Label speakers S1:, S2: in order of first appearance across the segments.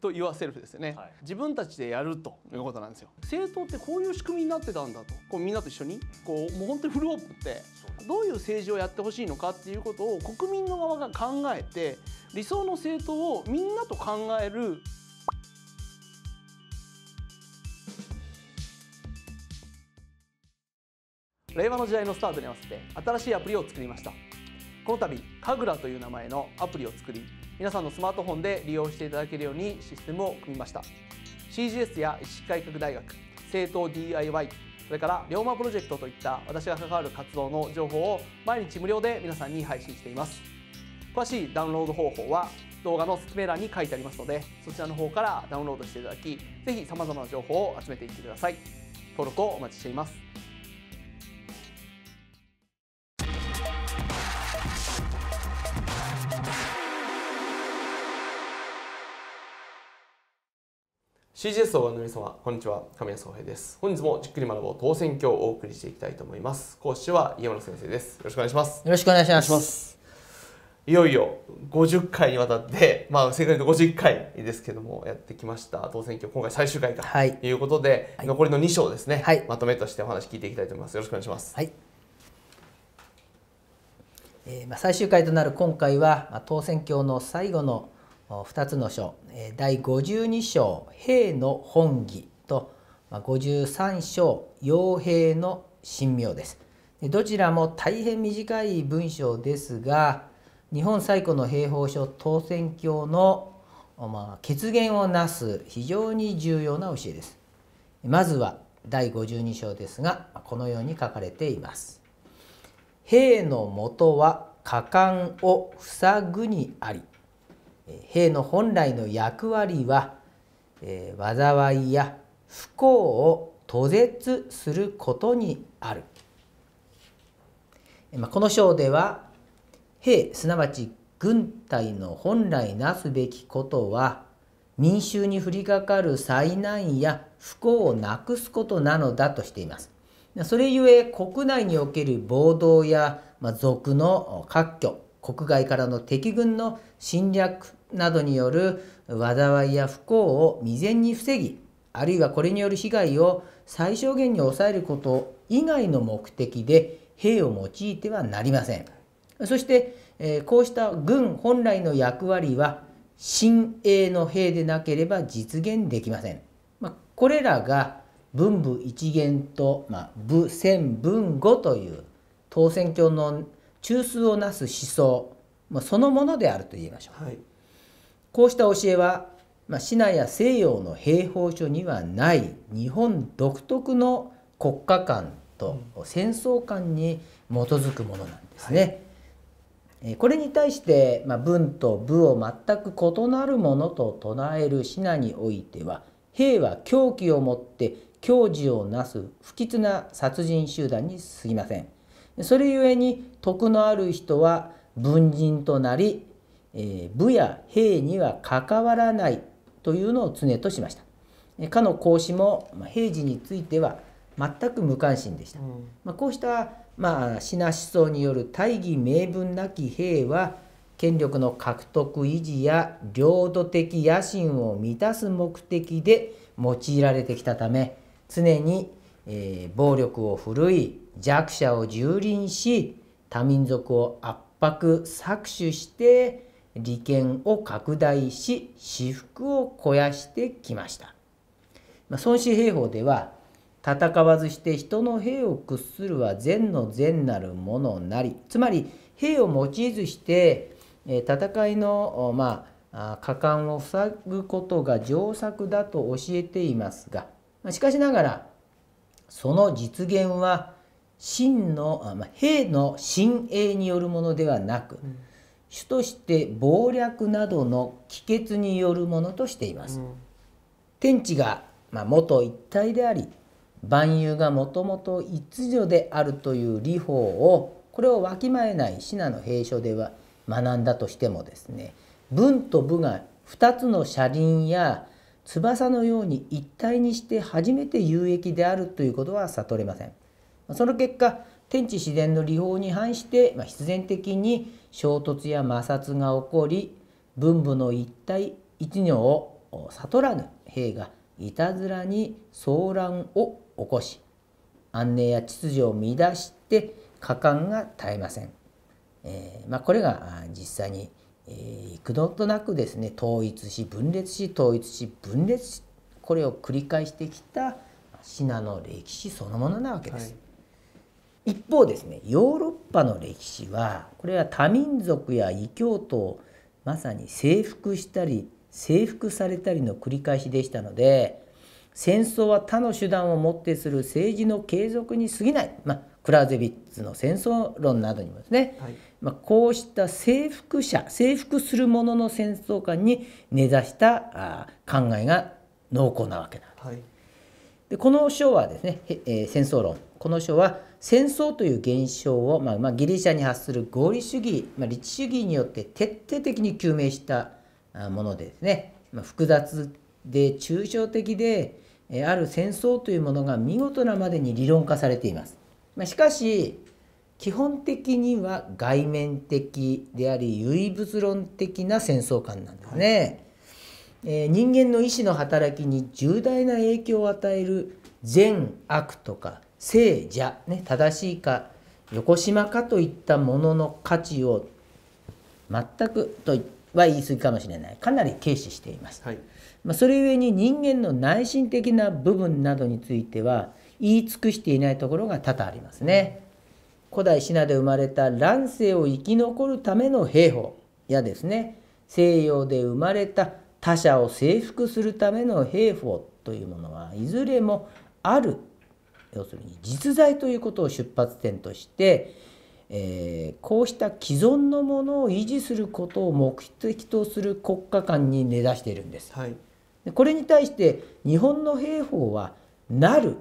S1: と言わせるですね、はい、自分たちでやるということなんですよ政党ってこういう仕組みになってたんだとこうみんなと一緒にこうもう本当にフルオープンってどういう政治をやってほしいのかっていうことを国民の側が考えて理想の政党をみんなと考える令和の時代のスタートに合わせて新しいアプリを作りましたこの度神楽という名前のアプリを作り皆さんのスマートフォンで利用していただけるようにシステムを組みました CGS や医師改革大学政党 DIY それから龍馬プロジェクトといった私が関わる活動の情報を毎日無料で皆さんに配信しています詳しいダウンロード方法は動画の説明欄に書いてありますのでそちらの方からダウンロードしていただきぜひ様々な情報を集めていってください登録をお待ちしています CGS をご覧の皆様、こんにちは。神谷宗平です。本日もじっくり学ぼう当選挙をお送りしていきたいと思います。講師は家村先生です。よろしくお願いします。よろしくお願いします。いよいよ50回にわたって、まあ、正確に言う50回ですけどもやってきました当選挙今回最終回かということで、はい、残りの2章ですね、はい、まとめとしてお話聞いていきたいと思いますよろしくお願いします、はい
S2: えーまあ、最終回となる今回は、まあ、当選挙の最後の2つの書第52章「兵の本義」と53章「傭兵の神妙」です。どちらも大変短い文章ですが日本最古の兵法書当選教の、まあ、決言をなす非常に重要な教えです。まずは第52章ですがこのように書かれています。兵の元は果敢を塞ぐにあり兵の本来の役割は、えー、災いや不幸を途絶することにある、まあ、この章では兵すなわち軍隊の本来なすべきことは民衆に降りかかる災難や不幸をなくすことなのだとしています。それゆえ国内における暴動や、まあ、族の割拠国外からの敵軍の侵略などによる災いや不幸を未然に防ぎあるいはこれによる被害を最小限に抑えること以外の目的で兵を用いてはなりませんそして、えこうした軍本来の役割は新鋭の兵でなければ実現できません、まこれらが文武一元と、まあ、武戦文語という当選教の中枢をなす思想、まそのものであると言いましょう。はいこうした教えは、まあ、シナや西洋の兵法書にはない日本独特の国家観と戦争観に基づくものなんですね。はい、これに対して、まあ、文と武を全く異なるものと唱えるシナにおいては兵は狂気をもって矜事をなす不吉な殺人集団にすぎません。それゆえに徳のある人は文人となりえー、武や兵には関わらないというのを常としました。かの孔子も平時については全く無関心でした。うん、まあ、こうした、まあ、シナ思想による大義名分なき兵は権力の獲得維持や領土的野心を満たす目的で用いられてきたため常に、えー、暴力を振るい弱者を蹂躙し多民族を圧迫搾取して利権を拡大し私腹を肥やしてきました。ま孫子兵法では戦わずして人の兵を屈するは善の善なるものなりつまり兵を用いずして戦いの、まあ、果敢を塞ぐことが上策だと教えていますがしかしながらその実現は真の、ま兵の新鋭によるものではなく、うん主として謀略などの帰結によるものとしています。うん、天地が、まあ、元一体であり万有がもともと一助であるという理法をこれをわきまえない信濃平書では学んだとしてもですね文と武が2つの車輪や翼のように一体にして初めて有益であるということは悟れません。その結果天地自然の理法に反して、まあ、必然的に衝突や摩擦が起こり文武の一体一如を悟らぬ兵がいたずらに騒乱を起こし安寧や秩序を乱して果敢が絶えません。えー、まあ、これが実際に、えー、幾度となくですね統一し分裂し統一し分裂しこれを繰り返してきた信濃の歴史そのものなわけです。はい一方ですねヨーロッパの歴史はこれは多民族や異教徒まさに征服したり征服されたりの繰り返しでしたので戦争は他の手段をもってする政治の継続に過ぎない、まあ、クラウゼビッツの戦争論などにもですね、はい、まあ、こうした征服者征服する者の戦争観に根ざしたあ考えが濃厚なわけなんです。はい、でこの章はですね、えー、戦争論この章は戦争という現象を、まあ、まあ、ギリシャに発する合理主義、まあ、立主義によって徹底的に究明したものでですね、まあ、複雑で抽象的である戦争というものが見事なまでに理論化されています。まあ、しかし基本的には外面的であり唯物論的な戦争観なんですね。はい、えー、人間の意志の働きに重大な影響を与える善悪とか正者、ね、正しいか、横島かといったものの価値を全くとは言い過ぎかもしれないかなり軽視しています、はい、まあ、それゆえに人間の内心的な部分などについては言い尽くしていないところが多々ありますね、うん、古代シナで生まれた乱世を生き残るための兵法やですね西洋で生まれた他者を征服するための兵法というものはいずれもある要するに実在ということを出発点として、えー、こうした既存のものを維持することを目的とする国家間に根ざしているんです。はい、でこれに対して日本の兵法は「なる」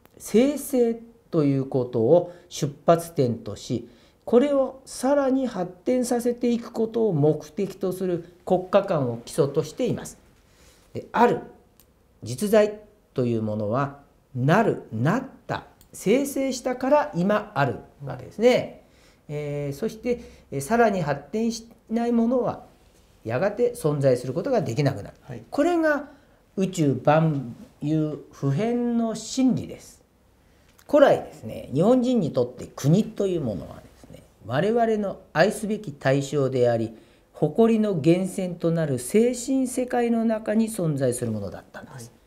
S2: 「生成」ということを出発点としこれをさらに発展させていくことを目的とする国家間を基礎としています。である実在というものはなるなった生成したから今あるわけですね、えー、そしてさらに発展しないものはやがて存在することができなくなる、はい、これが宇宙万有普遍の真理です古来ですね日本人にとって国というものはですね我々の愛すべき対象であり誇りの源泉となる精神世界の中に存在するものだったんです、はい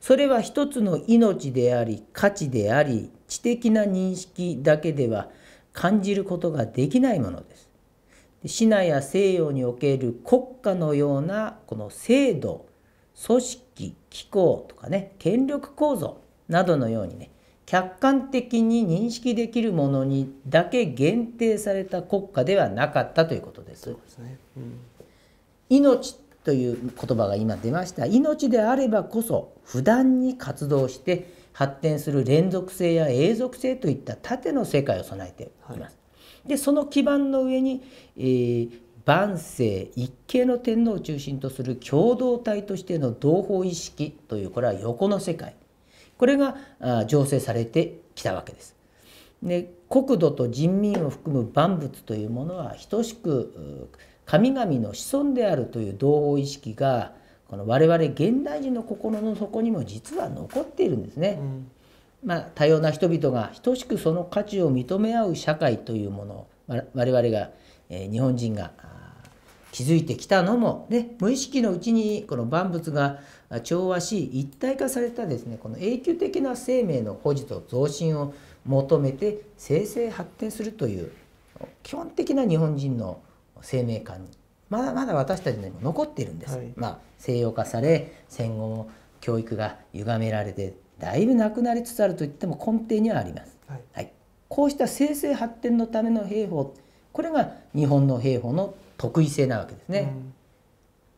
S2: それは一つの命であり価値であり知的な認識だけでは感じることができないものです。シナや西洋における国家のようなこの制度組織機構とかね権力構造などのようにね客観的に認識できるものにだけ限定された国家ではなかったということです。ですねうん、命という言葉が今出ました命であればこそ不断に活動して発展する連続性や永続性といった縦の世界を備えています。はい、でその基盤の上に、えー、万世一系の天皇を中心とする共同体としての同胞意識というこれは横の世界これが醸成されてきたわけです。で国土と人民を含む万物というものは等しく神々の子孫であるという同意識がこの我々現代人の心の底にも実は残っているんですね。うん、まあ、多様な人々が等しくその価値を認め合う社会というものを我々が、えー、日本人が気づいてきたのも、ね、無意識のうちにこの万物が調和し一体化されたですねこの永久的な生命の保持と増進を求めて生成発展するという基本的な日本人の生命感にまだまだ私たちにも残っているんです、はい、まあ、西洋化され戦後も教育が歪められてだいぶなくなりつつあるといっても根底にはあります、はい、はい、こうした生成発展のための兵法これが日本の兵法の特異性なわけですね、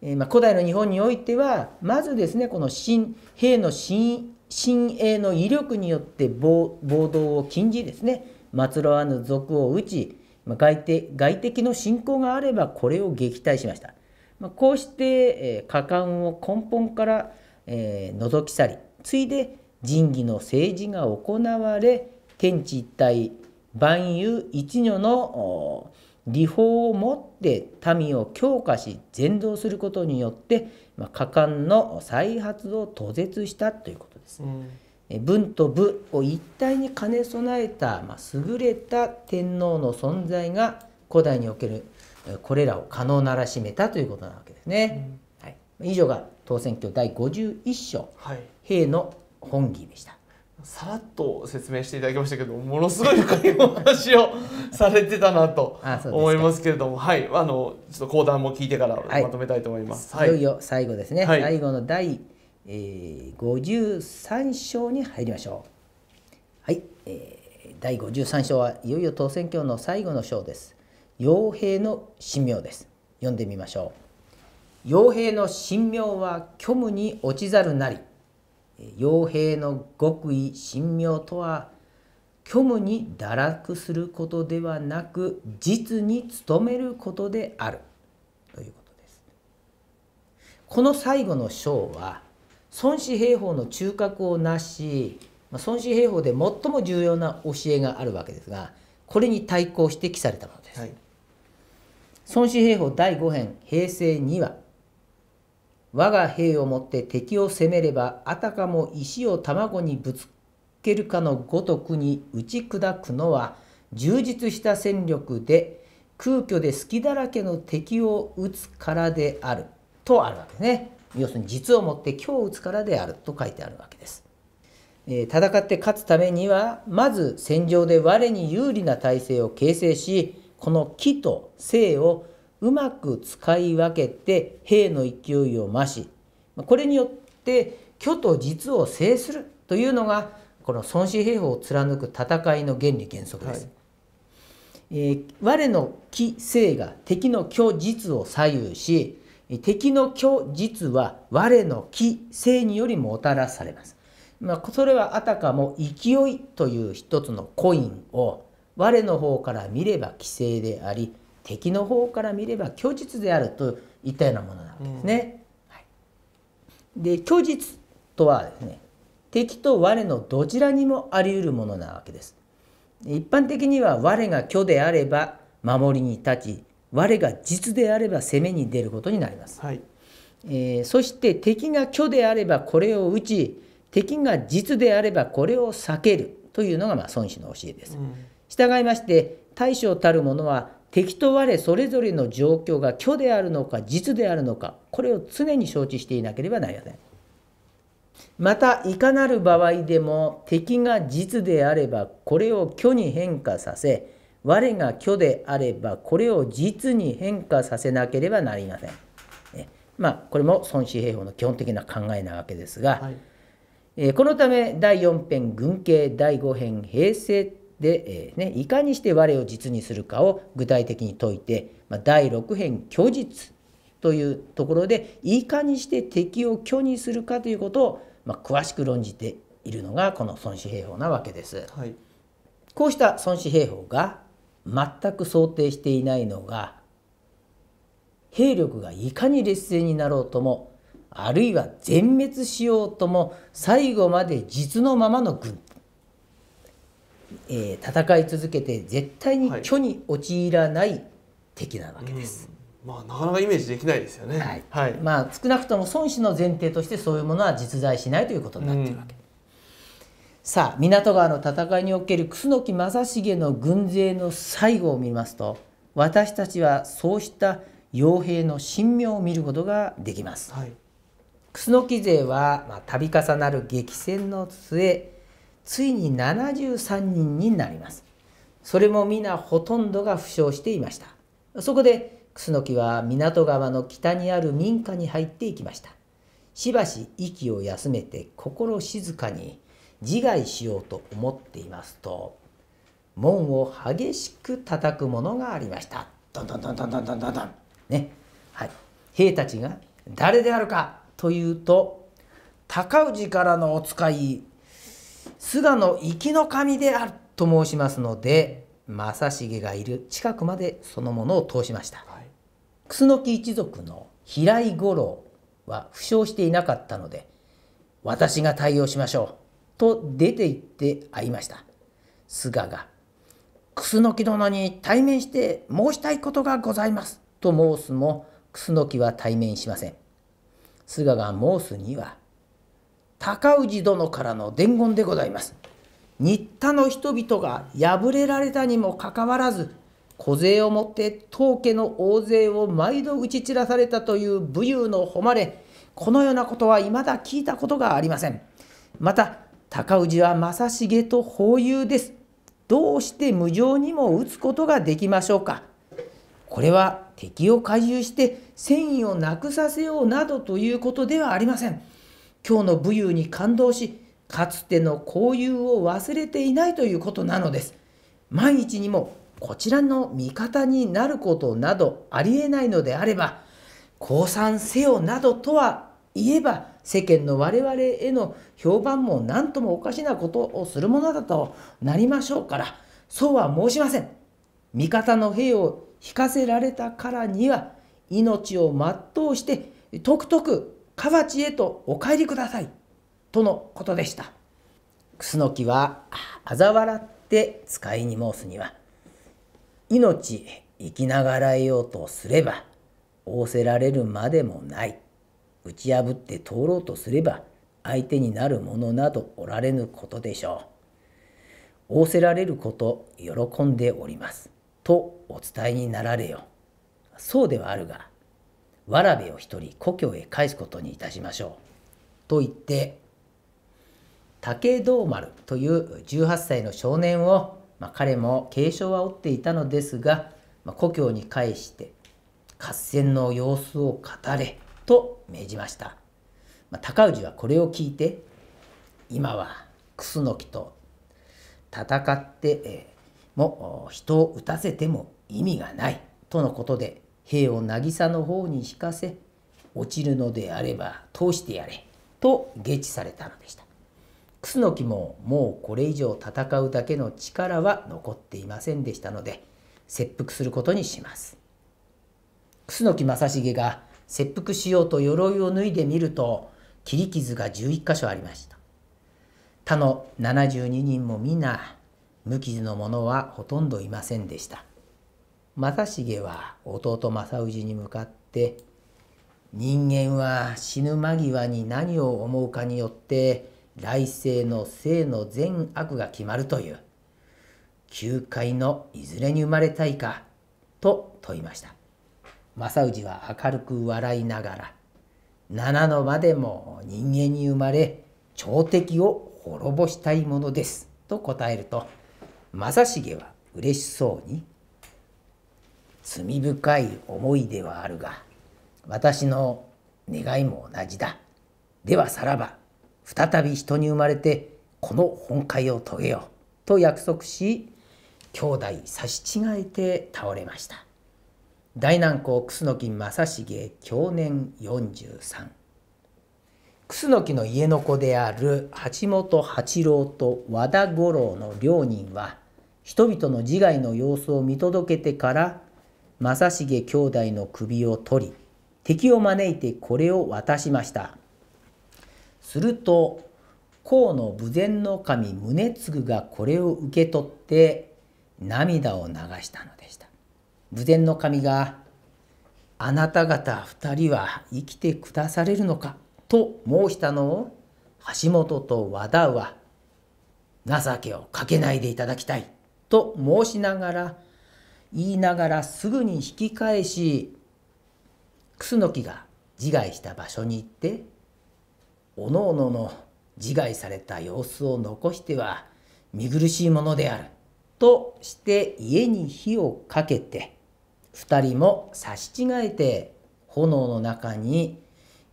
S2: うん、えー、まあ、古代の日本においてはまずですねこの新兵の新新鋭の威力によって暴動を禁じですねまつろわぬ賊を討ちまあ、外敵外敵の侵攻があればこれを撃退しました、まあ、こうして、えー、果敢を根本から、えー、覗き去りついで仁義の政治が行われ天地一体万有一如の理法をもって民を強化し全道することによって、まあ、果敢の再発を途絶したということです。うん文と武を一体に兼ね備えた、まあ、優れた天皇の存在が古代におけるこれらを可能ならしめたということなわけですね。うん、はい、以上が当選挙第51章、はい、兵の本義でした。
S1: さらっと説明していただきましたけどものすごい深いお話をされてたなと 思いますけれどもはいあのちょっと講談も聞いてからまとめたいと思います。はい、はい、いよいよ最後ですね、はい、最
S2: 後の第え53章に入りましょう。はい、え第53章はいよいよ当選挙の最後の章です。傭兵の神妙です。読んでみましょう。傭兵の神妙は虚無に落ちざるなり。傭兵の極意神妙とは虚無に堕落することではなく実に努めることであるということです。この最後の章は孫子兵法の中核をなし孫子兵法で最も重要な教えがあるわけですがこれに対抗して記されたものです、はい、孫子兵法第5編平成2は我が兵をもって敵を攻めればあたかも石を卵にぶつけるかのごとくに打ち砕くのは充実した戦力で空虚で隙だらけの敵を撃つからであるとあるわけですね。要するに実をもって今日打つからであると書いてあるわけです。戦って勝つためにはまず戦場で我に有利な体制を形成しこの気と性をうまく使い分けて兵の勢いを増しこれによって虚と実を制するというのがこの孫子兵法を貫く戦いの原理原則です。はいえー、我の気性が敵の虚実を左右し敵の虚実は我の気性によりもたらされます。まあ、それはあたかも勢いという一つのコインを我の方から見れば規制であり敵の方から見れば虚実であるといったようなものなわけですね。うんはい、で虚実とはですね敵と我のどちらにもあり得るものなわけです。一般的には我が虚であれば守りに立ち我が実であれば攻めに出ることになります、はい、えー、そして敵が虚であればこれを打ち敵が実であればこれを避けるというのがまあ孫子の教えです、うん、従いまして大将たる者は敵と我それぞれの状況が虚であるのか実であるのかこれを常に承知していなければなりませんまたいかなる場合でも敵が実であればこれを虚に変化させ我が虚であればこれを実に変化させなければなりません。ね、まあ、これも孫子兵法の基本的な考えなわけですが、はい、えー、このため第4編軍形第5編平成で、えー、ね、いかにして我を実にするかを具体的に説いて、まあ、第6編虚実というところでいかにして敵を虚にするかということを、まあ、詳しく論じているのがこの孫子兵法なわけです。はい、こうした孫子兵法が全く想定していないのが兵力がいかに劣勢になろうともあるいは全滅しようとも最後まで実のままの軍、えー、戦い続けて絶対に虚に陥らない敵なわけです。はい
S1: まあ、なかなかイメージできないですよね、はい、
S2: はい、まあ、少なくとも孫子の前提としてそういうものは実在しないということになってるわけ、うんさあ港川の戦いにおける楠木正成の軍勢の最後を見ますと私たちはそうした傭兵の神妙を見ることができます。はい、楠木勢は、まあ、度重なる激戦の末ついに73人になります。それも皆ほとんどが負傷していました。そこで楠木は港川の北にある民家に入っていきました。しばし息を休めて心静かに自害しようと思っていますと門を激しく叩くものがありました。どんどんどんどんどんどんどんどん。ね。はい。兵たちが誰であるかというと高氏からのお使い菅野生きの神であると申しますので正成がいる近くまでそのものを通しました、はい、楠木一族の平井五郎は負傷していなかったので私が対応しましょうと出て行って会いました菅が「楠木殿に対面して申したいことがございます」と申すも楠木は対面しません菅が申すには「高氏殿からの伝言でございます」新田の人々が敗れられたにもかかわらず小勢をもって当家の大勢を毎度打ち散らされたという武勇の誉れこのようなことは未だ聞いたことがありませんまた高氏は正成と法友です。どうして無情にも打つことができましょうか。これは敵を回遊して戦意をなくさせようなどということではありません。今日の武勇に感動し、かつての交友を忘れていないということなのです。万一にもこちらの味方になることなどありえないのであれば、降参せよなどとは言えば、世間の我々への評判も何ともおかしなことをするものだとなりましょうからそうは申しません味方の兵を引かせられたからには命を全うしてとくとく河内へとお帰りくださいとのことでした楠木は嘲笑って使いに申すには命生きながらえようとすれば仰せられるまでもない打ち破って通ろうとすれば相手になる者などおられぬことでしょう。仰せられること喜んでおります。とお伝えになられよ。そうではあるが、わらべを一人故郷へ返すことにいたしましょう。と言って、武道丸という18歳の少年を、まあ、彼も軽傷は負っていたのですが、まあ、故郷に返して合戦の様子を語れと命じました、まあ、高氏はこれを聞いて今は楠木と戦っても人を打たせても意味がないとのことで兵を渚の方に引かせ落ちるのであれば通してやれと下知されたのでした楠木ももうこれ以上戦うだけの力は残っていませんでしたので切腹することにします楠木正成が切腹しようと鎧を脱いでみると切り傷が11箇所ありました他の72人も皆無傷の者はほとんどいませんでした正成は弟正氏に向かって人間は死ぬ間際に何を思うかによって来世の生の善悪が決まるという球界のいずれに生まれたいかと問いました正氏は明るく笑いながら七のまでも人間に生まれ朝敵を滅ぼしたいものですと答えると正成は嬉しそうに「罪深い思いではあるが私の願いも同じだではさらば再び人に生まれてこの本会を遂げよう」と約束し兄弟差し違えて倒れました。大南光楠木正成享年43楠木の家の子である橋本八郎と和田五郎の両人は人々の自害の様子を見届けてから正成兄弟の首を取り敵を招いてこれを渡しましたすると河野武前の神宗次がこれを受け取って涙を流したのでした武前の神が「あなた方2人は生きてくだされるのか」と申したのを橋本と和田は「情けをかけないでいただきたい」と申しながら言いながらすぐに引き返し楠木が自害した場所に行っておのおのの自害された様子を残しては見苦しいものであるとして家に火をかけて2人も刺し違えて炎の中に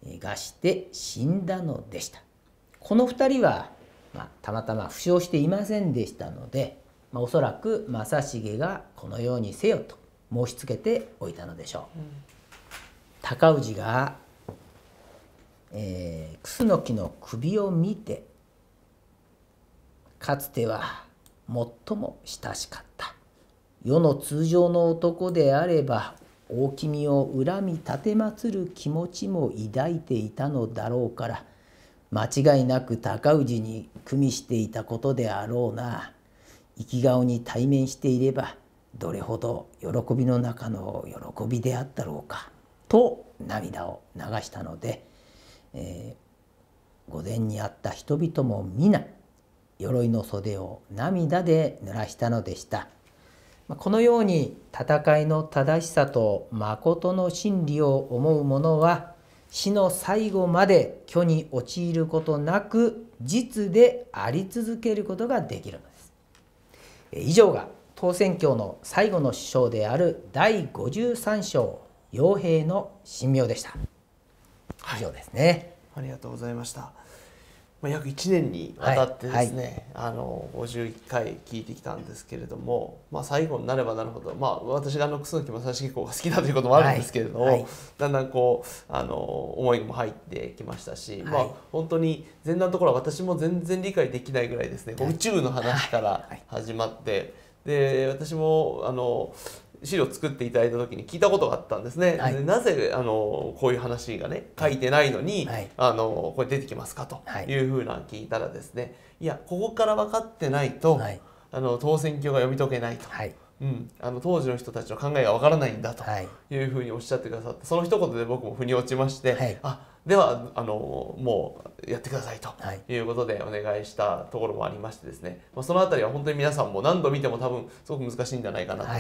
S2: 餓して死んだのでしたこの2人は、まあ、たまたま負傷していませんでしたので、まあ、おそらく正成がこのようにせよと申しつけておいたのでしょう、うん、高氏が、えー、クスノキの首を見てかつては最も親しかった世の通常の男であれば大君を恨み奉る気持ちも抱いていたのだろうから間違いなく高氏に組みしていたことであろうな生き顔に対面していればどれほど喜びの中の喜びであったろうかと涙を流したので、えー、御前にあった人々も皆鎧の袖を涙で濡らしたのでした。このように戦いの正しさと誠の真理を思う者は死の最後まで虚に陥ることなく実であり続けることができるのです以上が当選教の最後の相である第53章傭兵の神妙でした以上ですね、
S1: はい、ありがとうございましたまあ、約1年にわたってですね、はいはい、あの51回聞いてきたんですけれども、まあ、最後になればなるほど、まあ、私があの楠木正成公が好きだということもあるんですけれども、はい、だんだんこうあの思いも入ってきましたし、まあ、本当に前段のところは私も全然理解できないぐらいですね宇宙の話から始まって。で私もあの資料作っていただいた時に聞いたことがあったんですね、はい、なぜあのこういう話がね書いてないのに、はい、あのこれ出てきますかというふうな聞いたらですねいやここから分かってないと、はい、あの当選挙が読み解けないと。うん、あの当時の人たちの考えがわからないんだというふうにおっしゃってくださってその一言で僕も腑に落ちまして、はい、あではあのもうやってくださいということでお願いしたところもありましてですね、まあ、その辺りは本当に皆さんも何度見ても多分すごく難しいんじゃないかなと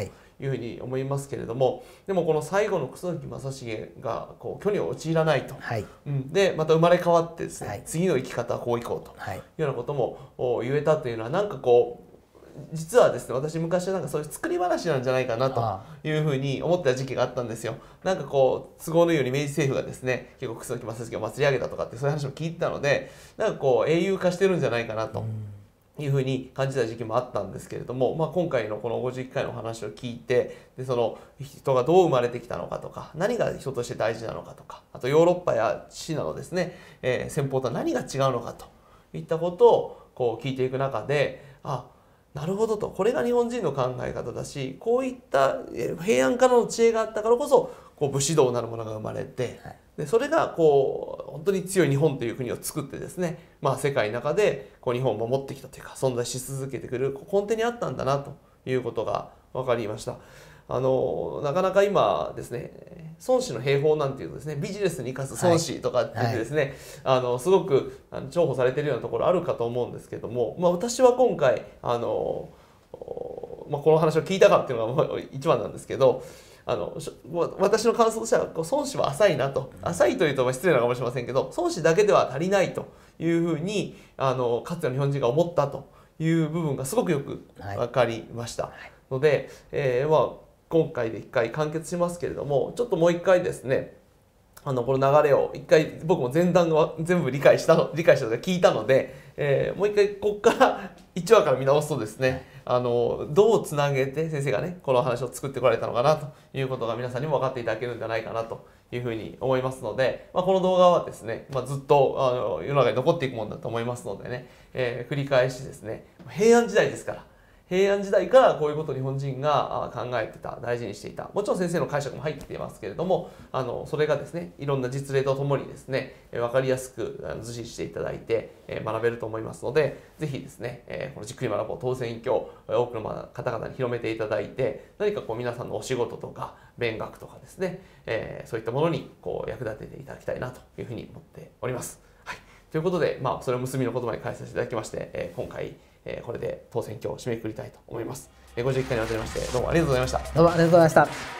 S1: いうふうに思いますけれどもでもこの最後の楠木正成がこう虚に陥らないと、はい、うん、でまた生まれ変わってですね、はい、次の生き方はこういこうとはいいうようなことも言えたというのはなんかこう実はですね私昔はなんかそういう作り話なんじゃないかなというふうに思った時期があったんですよなんかこう都合のように明治政府がですね結構楠木正成を祭り上げたとかってそういう話も聞いてたのでなんかこう英雄化してるんじゃないかなと。うんいうふうに感じた時期もあったんですけれども、まあ、今回のこの50回の話を聞いてでその人がどう生まれてきたのかとか何が人として大事なのかとかあとヨーロッパやシナのですね、えー、先方とは何が違うのかといったことをこう聞いていく中であなるほどとこれが日本人の考え方だしこういった平安からの知恵があったからこそこう武士道なるものが生まれて、はい、でそれがこう本当に強い日本という国を作ってですね、まあ、世界の中でこう日本を守ってきたというか存在し続けてくる根底にあったんだなということが分かりました。あのなかなか今ですね孫子の兵法なんていうとですねビジネスに生かす孫子とかって言ってですね、はいはい、あのすごく重宝されてるようなところあるかと思うんですけども、まあ、私は今回あの、まあ、この話を聞いたかっていうのが一番なんですけどあの私の感想としてはこう孫子は浅いなと浅いというと失礼なのかもしれませんけど孫子だけでは足りないというふうにあのかつての日本人が思ったという部分がすごくよく分かりました、はいはい、ので、えー、まあ、今回で一回完結しますけれどもちょっともう一回ですねあのこの流れを一回僕も前段が全部理解した理解したので聞いたので、えー、もう一回ここから1話から見直すとですね、あのどうつなげて先生がねこの話を作ってこられたのかなということが皆さんにも分かっていただけるんじゃないかなというふうに思いますので、まあ、この動画はですね、まあ、ずっとあの世の中に残っていくものだと思いますのでね、えー、繰り返しですね平安時代ですから平安時代からこういうことを日本人が考えてた大事にしていたもちろん先生の解釈も入っていますけれどもあのそれがですねいろんな実例とともにですね分かりやすく図示していただいて学べると思いますので是非ですねこのじっくり学ぼう当選一挙多くの方々に広めていただいて何かこう皆さんのお仕事とか勉学とかですね、えそういったものにこう役立てていただきたいなというふうに思っております。はい、ということで、まあ、それを結びの言葉に返させていただきまして、え今回えー、これで当選挙を締めくくりたいと思います。えー、51回にわたりまして、どうもありがとうございました。
S2: どうもありがとうございました。